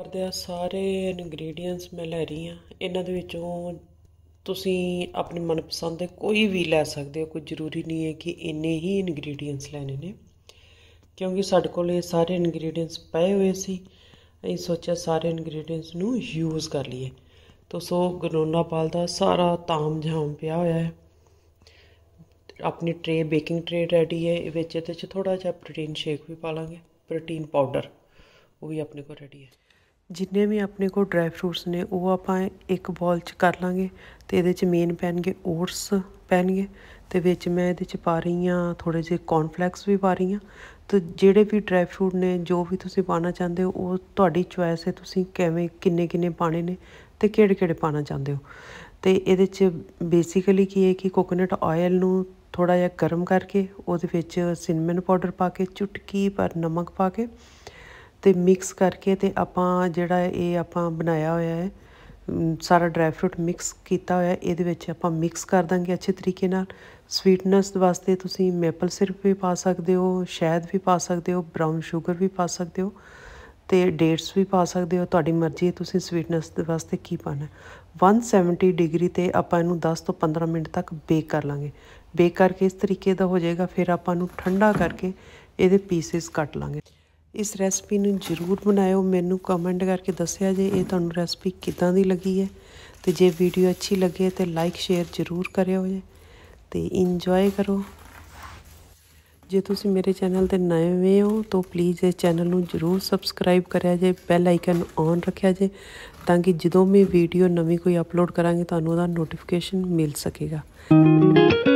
ਕਰਦੇ ਆ ਸਾਰੇ ਇਨਗਰੀਡੀਅੰਟਸ ਮੈਂ ਲੈ ਰਹੀ ਆ ਇਹਨਾਂ ਦੇ ਵਿੱਚੋਂ ਤੁਸੀਂ ਆਪਣੇ ਮਨਪਸੰਦ ਦੇ ਕੋਈ ਵੀ ਲੈ ਸਕਦੇ ਹੋ ਕੋਈ ਜ਼ਰੂਰੀ ਨਹੀਂ ਹੈ ਕਿ ਇੰਨੇ ਹੀ ਇਨਗਰੀਡੀਅੰਟਸ ਲੈਣੇ ਨੇ ਕਿਉਂਕਿ ਸਾਡੇ ਕੋਲ ਇਹ ਸਾਰੇ ਇਨਗਰੀਡੀਅੰਟਸ ਪਏ ਹੋਏ ਸੀ ਅਸੀਂ ਸੋਚਿਆ ਸਾਰੇ ਇਨਗਰੀਡੀਅੰਟਸ ਨੂੰ ਯੂਜ਼ ਕਰ ਲਈਏ ਤੋ ਸੋ ਗਨੋਨਾ ਪਾਲ ਦਾ ਸਾਰਾ ਤਾਮ ਜਾਮ ਪਿਆ ਹੋਇਆ ਹੈ ਆਪਣੀ ਟ੍ਰੇ ਬੇਕਿੰਗ ਟ੍ਰੇ ਰੈਡੀ ਹੈ ਵਿੱਚ ਇਹਦੇ ਵਿੱਚ ਥੋੜਾ ਜਿਹਾ ਪ੍ਰੋਟੀਨ ਸ਼ੇਕ ਵੀ ਪਾ ਲਾਂਗੇ ਪ੍ਰੋਟੀਨ ਪਾਊਡਰ ਉਹ ਵੀ ਆਪਣੇ ਕੋਲ ਰੈਡੀ ਹੈ ਜਿੰਨੇ ਵੀ ਆਪਣੇ ਕੋਲ ਡਰਾਈ ਫਰੂਟਸ ਨੇ ਉਹ ਆਪਾਂ ਇੱਕ ਬੋਲ 'ਚ ਕਰ ਲਾਂਗੇ ਤੇ ਇਹਦੇ 'ਚ ਮੇਨ ਪੈਣਗੇ ਓਟਸ ਪੈਣਗੇ ਤੇ ਵਿੱਚ ਮੈਂ ਇਹਦੇ 'ਚ ਪਾ ਰਹੀ ਆ ਥੋੜੇ ਜਿਹੇ ਕੌਨਫਲੈਕਸ ਵੀ ਪਾ ਰਹੀ ਆ ਤੇ ਜਿਹੜੇ ਵੀ ਡਰਾਈ ਫਰੂਟ ਨੇ ਜੋ ਵੀ ਤੁਸੀਂ ਪਾਣਾ ਚਾਹੁੰਦੇ ਹੋ ਉਹ ਤੁਹਾਡੀ ਚੁਆਇਸ ਹੈ ਤੁਸੀਂ ਕਿਵੇਂ ਕਿੰਨੇ ਕਿੰਨੇ ਪਾਣੇ ਨੇ ਤੇ ਕਿਹੜੇ ਕਿਹੜੇ ਪਾਣਾ ਚਾਹੁੰਦੇ ਹੋ ਤੇ ਇਹਦੇ 'ਚ ਬੇਸਿਕਲੀ ਕੀ ਹੈ ਕਿ ਕੋਕੋਨਟ ਆਇਲ ਨੂੰ ਥੋੜਾ ਜਿਹਾ ਗਰਮ ਕਰਕੇ ਉਹਦੇ ਵਿੱਚ ਸਿਨਮਨ ਪਾਊਡਰ ਪਾ ਕੇ ਚੁਟਕੀ ਪਰ ਨਮਕ ਪਾ ਕੇ ਤੇ ਮਿਕਸ ਕਰਕੇ ਤੇ ਆਪਾਂ ਜਿਹੜਾ ਇਹ ਆਪਾਂ ਬਣਾਇਆ ਹੋਇਆ ਹੈ ਸਾਰਾ ਡਰਾਈ ਫਰੂਟ ਮਿਕਸ ਕੀਤਾ ਹੋਇਆ ਇਹਦੇ ਵਿੱਚ ਆਪਾਂ ਮਿਕਸ ਕਰ ਦਾਂਗੇ ਅੱਛੇ ਤਰੀਕੇ ਨਾਲ ਸਵੀਟਨੈਸ ਵਾਸਤੇ ਤੁਸੀਂ ਮੈਪਲ ਸਿਰਪ ਵੀ ਪਾ ਸਕਦੇ ਹੋ ਸ਼ਹਿਦ ਵੀ ਪਾ ਸਕਦੇ ਹੋ ਬ੍ਰਾਊਨ ਸ਼ੂਗਰ ਵੀ ਪਾ ਸਕਦੇ ਹੋ ਤੇ ਡੇਟਸ ਵੀ ਪਾ ਸਕਦੇ ਹੋ ਤੁਹਾਡੀ ਮਰਜ਼ੀ ਹੈ ਤੁਸੀਂ ਸਵੀਟਨੈਸ ਦੇ ਵਾਸਤੇ ਕੀ ਪਾਣਾ 170 ਡਿਗਰੀ ਤੇ ਆਪਾਂ ਇਹਨੂੰ 10 ਤੋਂ 15 ਮਿੰਟ ਤੱਕ ਬੇਕ ਕਰ ਲਾਂਗੇ ਬੇਕ ਕਰਕੇ ਇਸ ਤਰੀਕੇ ਦਾ ਹੋ ਜਾਏਗਾ ਫਿਰ ਆਪਾਂ ਨੂੰ ਠੰਡਾ ਕਰਕੇ ਇਹਦੇ ਪੀਸਸ ਕੱਟ ਲਾਂਗੇ ਇਸ ਰੈਸਪੀ ਨੂੰ ਜ਼ਰੂਰ ਬਣਾਇਓ ਮੈਨੂੰ ਕਮੈਂਟ ਕਰਕੇ ਦੱਸਿਆ ਜੇ ਇਹ ਤੁਹਾਨੂੰ ਰੈਸਪੀ ਕਿਦਾਂ ਦੀ ਲੱਗੀ ਹੈ ਤੇ ਜੇ ਵੀਡੀਓ ਅੱਛੀ ਲੱਗੇ ਤੇ ਲਾਈਕ ਸ਼ੇਅਰ ਜ਼ਰੂਰ ਕਰਿਓ ਜੇ ਤੇ ਇੰਜੋਏ ਕਰੋ ਜੇ ਤੁਸੀਂ ਮੇਰੇ ਚੈਨਲ ਤੇ ਨਵੇਂ ਹੋ ਤਾਂ ਪਲੀਜ਼ ਇਸ ਚੈਨਲ ਨੂੰ ਜ਼ਰੂਰ ਸਬਸਕ੍ਰਾਈਬ ਕਰਿਆ ਜੇ ਬੈਲ ਆਈਕਨ ਔਨ ਰੱਖਿਆ ਜੇ ਤਾਂ ਕਿ ਜਦੋਂ ਮੈਂ ਵੀਡੀਓ ਨਵੀਂ ਕੋਈ ਅਪਲੋਡ ਕਰਾਂਗੇ ਤੁਹਾਨੂੰ ਉਹਦਾ ਨੋਟੀਫਿਕੇਸ਼ਨ ਮਿਲ ਸਕੇਗਾ